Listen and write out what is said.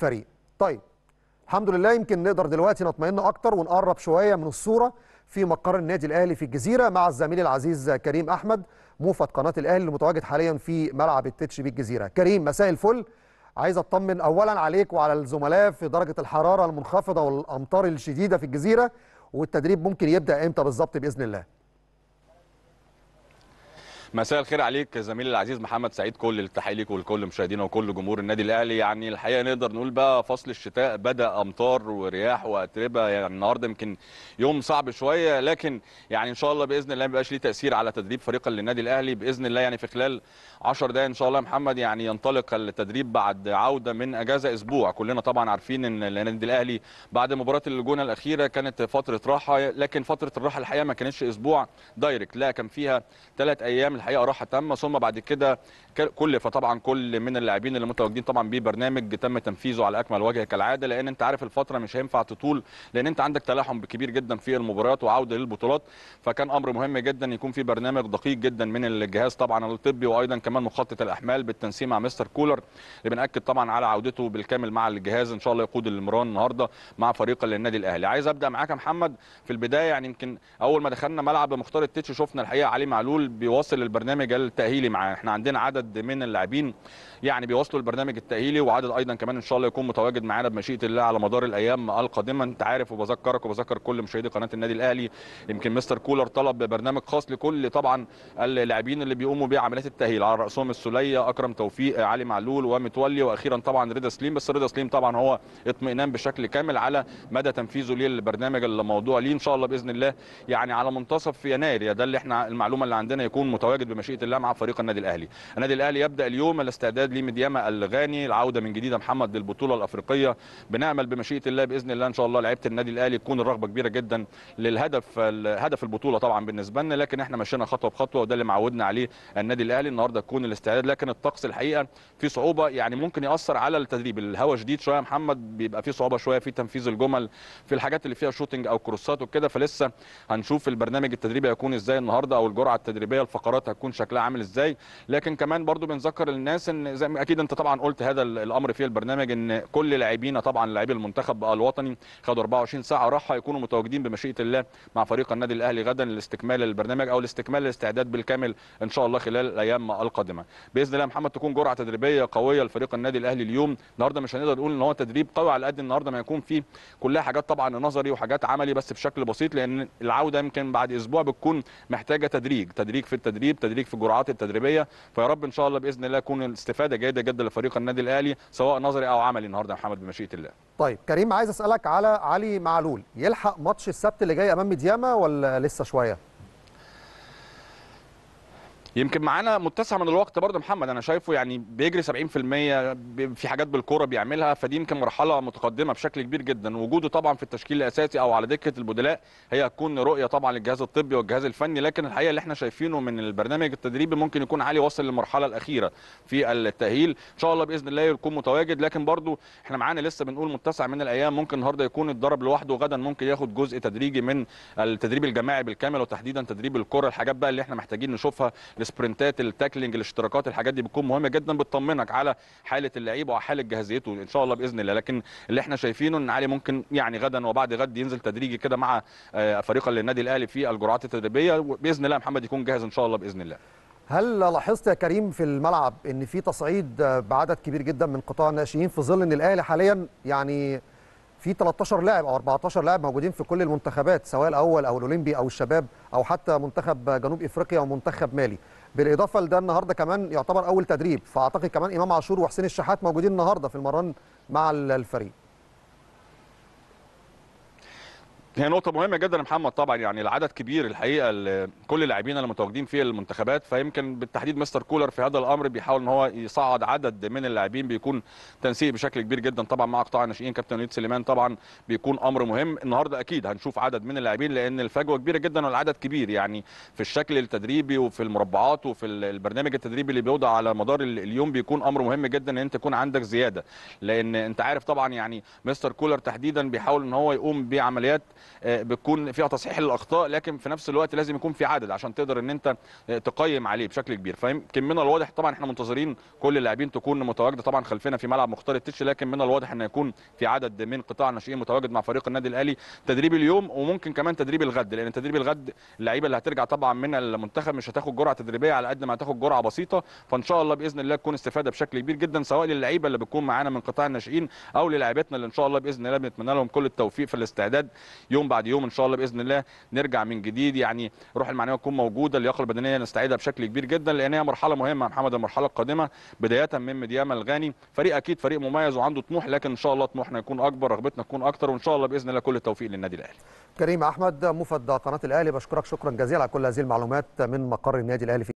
الفريق طيب الحمد لله يمكن نقدر دلوقتي نطمئن اكتر ونقرب شويه من الصوره في مقر النادي الاهلي في الجزيره مع الزميل العزيز كريم احمد موفد قناه الاهلي المتواجد حاليا في ملعب التتش بالجزيره كريم مساء الفل عايز اطمن اولا عليك وعلى الزملاء في درجه الحراره المنخفضه والامطار الشديده في الجزيره والتدريب ممكن يبدا امتى بالظبط باذن الله مساء الخير عليك زميلي العزيز محمد سعيد كل التحيه ليك ولكل مشاهدينا وكل جمهور النادي الاهلي يعني الحقيقه نقدر نقول بقى فصل الشتاء بدا امطار ورياح واتربه يعني النهارده يمكن يوم صعب شويه لكن يعني ان شاء الله باذن الله ما يبقاش ليه تاثير على تدريب فريق النادي الاهلي باذن الله يعني في خلال 10 دقائق ان شاء الله محمد يعني ينطلق التدريب بعد عوده من اجازه اسبوع كلنا طبعا عارفين ان النادي الاهلي بعد مباراه الجونه الاخيره كانت فتره راحه لكن فتره الراحه الحقيقه ما كانتش اسبوع دايركت لا كان فيها ثلاث ايام الحقيقه راحه تامه ثم بعد كده كل فطبعا كل من اللاعبين اللي متواجدين طبعا ببرنامج تم تنفيذه على اكمل وجه كالعاده لان انت عارف الفتره مش هينفع تطول لان انت عندك تلاحم كبير جدا في المباريات وعوده للبطولات فكان امر مهم جدا يكون في برنامج دقيق جدا من الجهاز طبعا الطبي وايضا كمان مخطط الاحمال بالتنسيق مع مستر كولر اللي بناكد طبعا على عودته بالكامل مع الجهاز ان شاء الله يقود المران النهارده مع فريق للنادي الاهلي عايز ابدا معاك يا محمد في البدايه يعني يمكن اول ما دخلنا ملعب مختار التتش شفنا الحقيقه علي معلول بيواصل البرنامج التاهيلي معاه احنا عندنا عدد من اللاعبين يعني بيواصلوا البرنامج التاهيلي وعدد ايضا كمان ان شاء الله يكون متواجد معانا بمشيئه الله على مدار الايام القادمه انت عارف وبذكرك وبذكر كل مشاهدي قناه النادي الاهلي يمكن مستر كولر طلب برنامج خاص لكل طبعا اللاعبين اللي بيقوموا بعمليات التاهيل على راسهم السليه اكرم توفيق علي معلول ومتولي واخيرا طبعا رضا سليم بس رضا سليم طبعا هو اطمئنان بشكل كامل على مدى تنفيذه للبرنامج الموضوع ليه ان شاء الله باذن الله يعني على منتصف يناير ده اللي احنا المعلومه اللي عندنا يكون متواجد ماجد بمشيئه الله مع فريق النادي الاهلي النادي الاهلي يبدا اليوم الاستعداد لمدياما الغاني العوده من جديد محمد للبطوله الافريقيه بنامل بمشيئه الله باذن الله ان شاء الله لعيبه النادي الاهلي تكون الرغبه كبيره جدا للهدف هدف البطوله طبعا بالنسبه لنا لكن احنا مشينا خطوه بخطوه وده اللي معودنا عليه النادي الاهلي النهارده تكون الاستعداد لكن الطقس الحقيقه في صعوبه يعني ممكن ياثر على التدريب الهواء شديد شويه محمد بيبقى في صعوبه شويه في تنفيذ الجمل في الحاجات اللي فيها شوتنج او كروسات وكده فلسه هنشوف البرنامج التدريبي هيكون ازاي النهارده او الجرعه التدريبيه الفقرات هتكون شكلها عامل ازاي لكن كمان برضو بنذكر الناس ان زي ما اكيد انت طبعا قلت هذا الامر في البرنامج ان كل لاعبينا طبعا لاعبي المنتخب الوطني خدوا 24 ساعه راحه يكونوا متواجدين بمشيئه الله مع فريق النادي الاهلي غدا لاستكمال البرنامج او لاستكمال الاستعداد بالكامل ان شاء الله خلال الايام القادمه باذن الله محمد تكون جرعه تدريبيه قويه لفريق النادي الاهلي اليوم النهارده مش هنقدر نقول ان هو تدريب قوي على قد النهارده ما يكون فيه كلها حاجات طبعا نظري وحاجات عملي بس بشكل بسيط لان العوده يمكن بعد اسبوع بتكون محتاجه تدريج تدريج في التدريب التدريج في الجرعات التدريبيه فيا رب ان شاء الله باذن الله تكون الاستفاده جيده جدا لفريق النادي الاهلي سواء نظري او عملي النهارده يا محمد بمشيئه الله طيب كريم عايز اسالك على علي معلول يلحق ماتش السبت اللي جاي امام دياما ولا لسه شويه يمكن معانا متسع من الوقت برضه محمد انا شايفه يعني بيجري 70% في حاجات بالكوره بيعملها فدي يمكن مرحله متقدمه بشكل كبير جدا وجوده طبعا في التشكيل الاساسي او على دكه البدلاء هي هتكون رؤيه طبعا للجهاز الطبي والجهاز الفني لكن الحقيقه اللي احنا شايفينه من البرنامج التدريبي ممكن يكون علي وصل للمرحله الاخيره في التاهيل ان شاء الله باذن الله يكون متواجد لكن برضه احنا معانا لسه بنقول متسع من الايام ممكن النهارده يكون اتدرب لوحده وغدا ممكن ياخد جزء تدريجي من التدريب الجماعي بالكامل وتحديدا تدريب الكره الحاجات بقى اللي احنا محتاجين نشوفها السبرنتات التاكلينج الاشتراكات الحاجات دي بتكون مهمه جدا بتطمنك على حاله اللعيب وعلى حاله جاهزيته ان شاء الله باذن الله لكن اللي احنا شايفينه ان علي ممكن يعني غدا وبعد غد ينزل تدريجي كده مع آه، فريق النادي الاهلي في الجرعات التدريبيه باذن الله محمد يكون جاهز ان شاء الله باذن الله هل لاحظت يا كريم في الملعب ان في تصعيد بعدد كبير جدا من قطاع الناشئين في ظل ان الاهلي حاليا يعني في 13 لاعب او 14 لاعب موجودين في كل المنتخبات سواء الاول او الاولمبي او الشباب او حتى منتخب جنوب افريقيا ومنتخب مالي بالاضافه لده النهارده كمان يعتبر اول تدريب فاعتقد كمان امام عاشور وحسين الشحات موجودين النهارده في المران مع الفريق هي نقطة مهمة جدا يا محمد طبعا يعني العدد كبير الحقيقة كل اللاعبين اللي متواجدين في المنتخبات فيمكن بالتحديد مستر كولر في هذا الأمر بيحاول إن هو يصعد عدد من اللاعبين بيكون تنسيق بشكل كبير جدا طبعا مع قطاع الناشئين كابتن وليد سليمان طبعا بيكون أمر مهم النهاردة أكيد هنشوف عدد من اللاعبين لأن الفجوة كبيرة جدا والعدد كبير يعني في الشكل التدريبي وفي المربعات وفي البرنامج التدريبي اللي بيوضع على مدار اليوم بيكون أمر مهم جدا إن أنت تكون عندك زيادة لأن أنت عارف طبعا يعني مستر كولر تحديدا بيحاول إن هو يقوم بعمليات آه، بتكون فيها تصحيح للاخطاء لكن في نفس الوقت لازم يكون في عدد عشان تقدر ان انت آه، تقيم عليه بشكل كبير فيمكن من الواضح طبعا احنا منتظرين كل اللاعبين تكون متواجده طبعا خلفنا في ملعب مختار التتش لكن من الواضح ان يكون في عدد من قطاع الناشئين متواجد مع فريق النادي الاهلي تدريب اليوم وممكن كمان تدريب الغد لان تدريب الغد اللعيبه اللي هترجع طبعا من المنتخب مش هتاخد جرعه تدريبيه على قد ما هتاخد جرعه بسيطه فان شاء الله باذن الله تكون استفاده بشكل كبير جدا سواء للعيبه اللي بتكون معانا من قطاع الناشئين او للاعبتنا اللي ان شاء الله باذن الله بنتمنى لهم كل التوفيق في الاستعداد يوم بعد يوم ان شاء الله باذن الله نرجع من جديد يعني الروح المعنويه تكون موجوده اللياقه البدنيه نستعيدها بشكل كبير جدا لان هي مرحله مهمه يا محمد المرحله القادمه بدايه من مدياما الغاني فريق اكيد فريق مميز وعنده طموح لكن ان شاء الله طموحنا يكون اكبر رغبتنا تكون اكتر وان شاء الله باذن الله كل التوفيق للنادي الاهلي كريم احمد مفد قناه الاهلي بشكرك شكرا جزيلا على كل هذه المعلومات من مقر النادي الاهلي في